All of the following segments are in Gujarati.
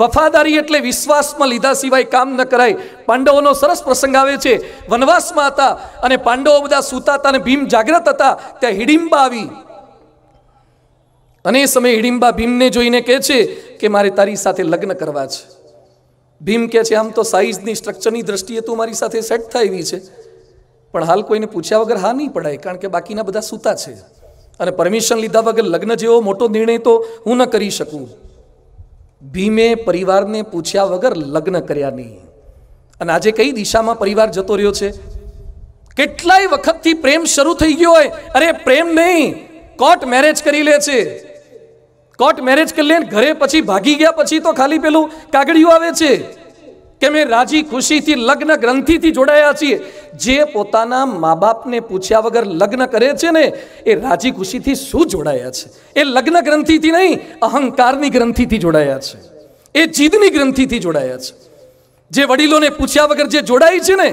વફાદારી એટલે વિશ્વાસમાં લીધા સિવાય કામ ન કરાય પાંડવોનો સરસ પ્રસંગ આવે છે વનવાસમાં હતા અને પાંડવો બધા સૂતા હતા અને ભીમ જાગ્રત હતા ત્યાં હિડિંબા આવી અને એ સમયે હિડિંબા ભીમને જોઈને કહે છે કે મારે તારી સાથે લગ્ન કરવા છે ભીમ કહે છે આમ તો સાઇઝની સ્ટ્રક્ચરની દ્રષ્ટિએ તું મારી સાથે સેટ થાય એવી છે પણ હાલ કોઈને પૂછ્યા વગર હા નહીં પડાય કારણ કે બાકીના બધા સૂતા છે અને પરમિશન લીધા વગર લગ્ન જેવો મોટો નિર્ણય તો હું ન કરી શકું ભીમે પરિવારને પૂછ્યા વગર લગ્ન કર્યા નહીં અને આજે કઈ દિશામાં પરિવાર જતો રહ્યો છે કેટલાય વખતથી પ્રેમ શરૂ થઈ ગયો હોય અરે પ્રેમ નહીં કોર્ટ મેરેજ કરી લે છે કોર્ટ મેરેજ કરી લે ઘરે પછી ભાગી ગયા પછી તો ખાલી પેલું કાગળિયું આવે છે કે અમે રાજી ખુશીથી લગ્ન ગ્રંથિથી જોડાયા છીએ જે પોતાના મા બાપને પૂછ્યા વગર લગ્ન કરે છે ને એ રાજી ખુશીથી શું જોડાયા છે એ લગ્ન ગ્રંથિથી નહીં અહંકારની ગ્રંથિથી જોડાયા છે એ જીદની ગ્રંથિથી જોડાયા છે જે વડીલોને પૂછ્યા વગર જે જોડાય છે ને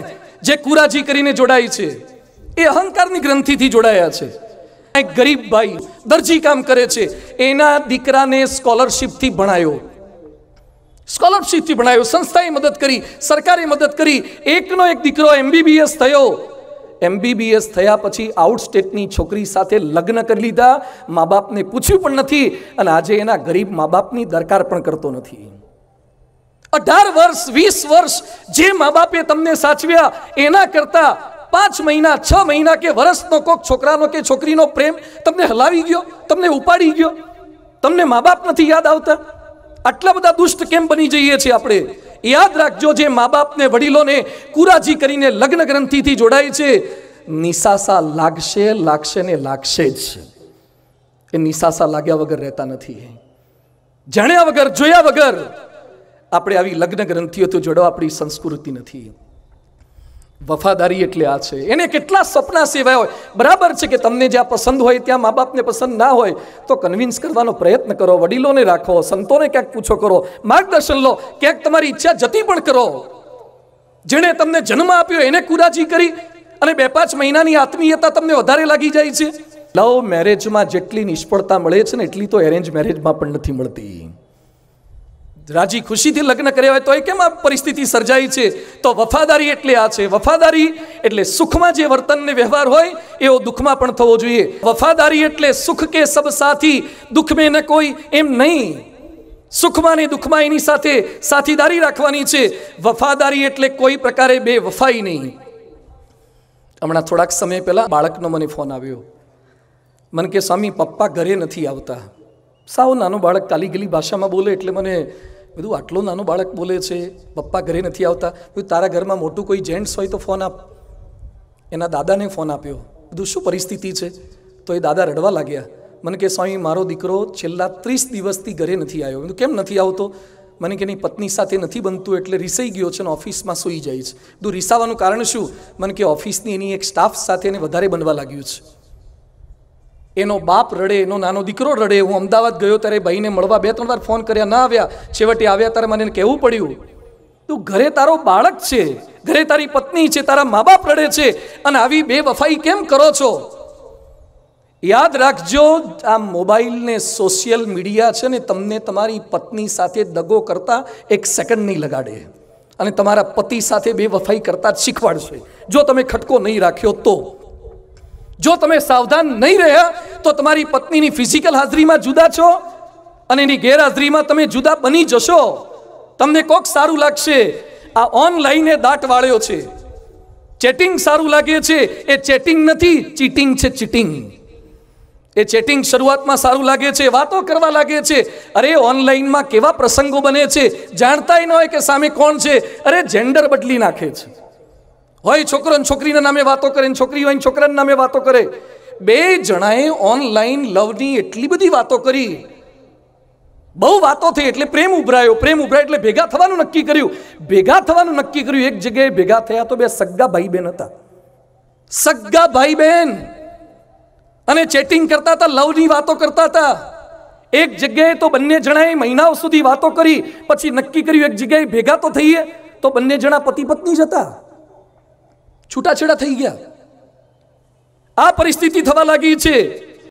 જે કુરાજી કરીને જોડાય છે એ અહંકારની ગ્રંથિથી જોડાયા છે એક ગરીબ ભાઈ દરજી કામ કરે છે એના દીકરાને સ્કોલરશિપથી ભણાયો સ્કોલરશીપથી ભણાયો સંસ્થાએ મદદ કરી સરકારે મદદ કરી એકનો એક દીકરો એમબીબીએસ થયો એમબીબીએસ થયા પછી આઉટ સ્ટેટની છોકરી સાથે લગ્ન કરી લીધા મા બાપને પૂછ્યું પણ નથી અને આજે એના ગરીબ મા બાપની દરકાર પણ કરતો નથી અઢાર વર્ષ વીસ વર્ષ જે મા બાપે તમને સાચવ્યા એના કરતાં પાંચ મહિના છ મહિના કે વર્ષનો કોક છોકરાનો કે છોકરીનો પ્રેમ તમને હલાવી ગયો તમને ઉપાડી ગયો તમને મા બાપ નથી યાદ આવતા આટલા બધા દુષ્ટ કેમ બની જઈએ છીએ આપણે યાદ રાખજો જે મા બાપને વડીલોને કુરાજી કરીને લગ્ન ગ્રંથિથી જોડાય છે નિશાસા લાગશે લાગશે ને લાગશે જ એ નિશાસા લાગ્યા વગર રહેતા નથી જાણ્યા વગર જોયા વગર આપણે આવી લગ્ન ગ્રંથિઓ તો જોડવા આપણી સંસ્કૃતિ નથી વફાદારી એટલે આ છે એને કેટલા સપના સિવાય હોય બરાબર છે કે તમને જ્યાં પસંદ હોય ત્યાં મા બાપને પસંદ ના હોય તો કન્વિન્સ કરવાનો પ્રયત્ન કરો વડીલોને રાખો સંતોને ક્યાંક પૂછો કરો માર્ગદર્શન લો ક્યાંક તમારી ઈચ્છા જતી પણ કરો જેણે તમને જન્મ આપ્યો એને કુરાજી કરી અને બે પાંચ મહિનાની આત્મીયતા તમને વધારે લાગી જાય છે લવ મેરેજમાં જેટલી નિષ્ફળતા મળે છે ને એટલી તો એરેન્જ મેરેજમાં પણ નથી મળતી રાજી ખુશીથી લગ્ન કર્યા હોય તો એ કેમ આ પરિસ્થિતિ સર્જાઈ છે તો વફાદારી એટલે આ છે વફાદારી એટલે સુખમાં જે વર્તનને વ્યવહાર હોય એવો દુઃખમાં પણ થવો જોઈએ વફાદારી એટલે સુખ કે સબ સાથી દુઃખ મેં ન કોઈ એમ નહીં સુખમાં ને દુઃખમાં એની સાથે સાથીદારી રાખવાની છે વફાદારી એટલે કોઈ પ્રકારે બે વફાઈ નહીં હમણાં થોડાક સમય પહેલાં બાળકનો મને ફોન આવ્યો મને કે સ્વામી પપ્પા ઘરે નથી આવતા સાવ નાનો બાળક કાલી ગલી ભાષામાં બોલે એટલે મને બધું આટલો નાનો બાળક બોલે છે પપ્પા ઘરે નથી આવતા તારા ઘરમાં મોટું કોઈ જેન્ટ્સ હોય તો ફોન આપ એના દાદાને ફોન આપ્યો બધું શું પરિસ્થિતિ છે તો એ દાદા રડવા લાગ્યા મને કે સ્વામી મારો દીકરો છેલ્લા ત્રીસ દિવસથી ઘરે નથી આવ્યો બધું કેમ નથી આવતો મને કે એની પત્ની સાથે નથી બનતું એટલે રીસાઈ ગયો છે અને ઓફિસમાં સૂઈ જાય છે બધું રીસાવાનું કારણ શું મને કે ઓફિસની એની એક સ્ટાફ સાથે એને વધારે બનવા લાગ્યું છે એનો બાપ રડે એનો નાનો દીકરો રડે હું અમદાવાદ ગયો ત્યારે ભાઈને મળવા બે ત્રણ વાર ફોન કર્યા ના આવ્યા છેવટે આવ્યા ત્યારે મને કહેવું પડ્યું તું ઘરે તારો બાળક છે ઘરે તારી પત્ની છે તારા મા બાપ રડે છે અને આવી બે વફાઈ કેમ કરો છો યાદ રાખજો આ મોબાઈલને સોશિયલ મીડિયા છે ને તમને તમારી પત્ની સાથે દગો કરતા એક સેકન્ડ નહીં લગાડે અને તમારા પતિ સાથે બે વફાઈ કરતા શીખવાડશે જો તમે ખટકો નહીં રાખ્યો તો જો તમે સાવધાન નહીં રહ્યા તો તમારી પત્નીની ફિઝિકલ હાજરીમાં જુદા છો અને એની ગેરહાજરીમાં તમે જુદા બની જશો તમને કોક સારું લાગશે આ ઓનલાઈન એ દાટ વાળ્યો છે ચેટિંગ સારું લાગે છે એ ચેટિંગ નથી ચીટિંગ છે ચીટિંગ એ ચેટિંગ શરૂઆતમાં સારું લાગે છે વાતો કરવા લાગે છે અરે ઓનલાઈનમાં કેવા પ્રસંગો બને છે જાણતા ન હોય કે સામે કોણ છે અરે જેન્ડર બદલી નાખે છે હોય છોકરો છોકરીના નામે વાતો કરે છોકરી હોય છોકરાના નામે વાતો કરે બે જણાએ ઓનલાઈન લવની એટલી બધી વાતો કરી બહુ વાતો થઈ એટલે પ્રેમ ઉભરાયો પ્રેમ ઉભરાય એટલે ભેગા થવાનું નક્કી કર્યું ભેગા થવાનું નક્કી કર્યું એક જગ્યાએ ભેગા થયા તો બે સગ્ગા ભાઈ બહેન હતા સગ્ગા ભાઈ બહેન અને ચેટિંગ કરતા હતા લવની વાતો કરતા હતા એક જગ્યાએ તો બંને જણાએ મહિનાઓ સુધી વાતો કરી પછી નક્કી કર્યું એક જગ્યાએ ભેગા તો થઈએ તો બંને જણા પતિ પત્ની જ હતા છૂટાછેડા થઈ ગયા આ પરિસ્થિતિ થવા લાગી છે